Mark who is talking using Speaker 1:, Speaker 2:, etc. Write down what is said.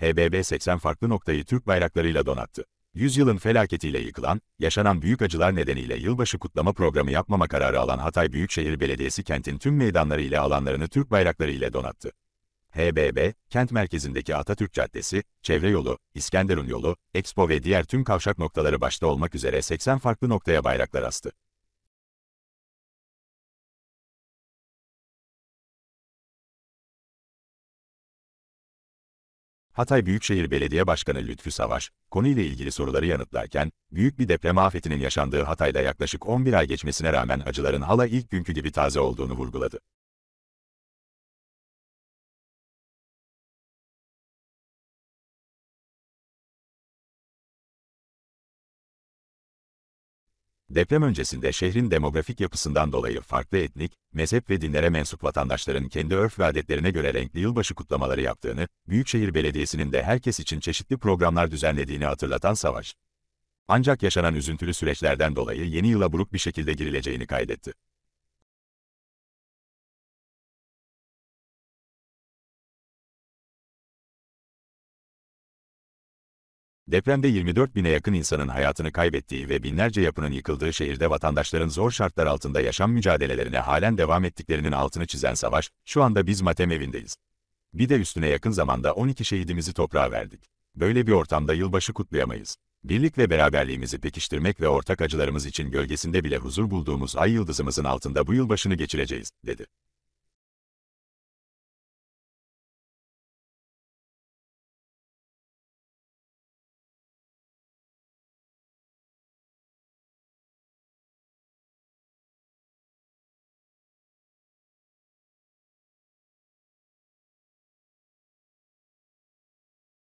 Speaker 1: HBB 80 farklı noktayı Türk bayraklarıyla donattı. Yüzyılın felaketiyle yıkılan, yaşanan büyük acılar nedeniyle yılbaşı kutlama programı yapmama kararı alan Hatay Büyükşehir Belediyesi kentin tüm meydanları ile alanlarını Türk bayrakları ile donattı. HBB, kent merkezindeki Atatürk Caddesi, Çevre Yolu, İskenderun Yolu, Expo ve diğer tüm kavşak noktaları başta olmak üzere 80
Speaker 2: farklı noktaya bayraklar astı. Hatay Büyükşehir Belediye Başkanı Lütfü Savaş, konuyla ilgili soruları yanıtlarken, büyük bir deprem afetinin yaşandığı Hatay'da yaklaşık 11 ay geçmesine rağmen acıların hala ilk günkü gibi taze olduğunu vurguladı. Deprem öncesinde şehrin demografik yapısından dolayı farklı etnik, mezhep ve dinlere
Speaker 1: mensup vatandaşların kendi örf ve adetlerine göre renkli yılbaşı kutlamaları yaptığını, Büyükşehir Belediyesi'nin de herkes için çeşitli programlar düzenlediğini hatırlatan Savaş. Ancak yaşanan üzüntülü
Speaker 2: süreçlerden dolayı yeni yıla buruk bir şekilde girileceğini kaydetti. Depremde 24 bine yakın insanın hayatını kaybettiği ve binlerce
Speaker 1: yapının yıkıldığı şehirde vatandaşların zor şartlar altında yaşam mücadelelerine halen devam ettiklerinin altını çizen savaş, şu anda biz matem evindeyiz. Bir de üstüne yakın zamanda 12 şehidimizi toprağa verdik. Böyle bir ortamda yılbaşı kutlayamayız. Birlik ve beraberliğimizi pekiştirmek ve ortak
Speaker 2: acılarımız için gölgesinde bile huzur bulduğumuz ay yıldızımızın altında bu yılbaşını geçireceğiz, dedi.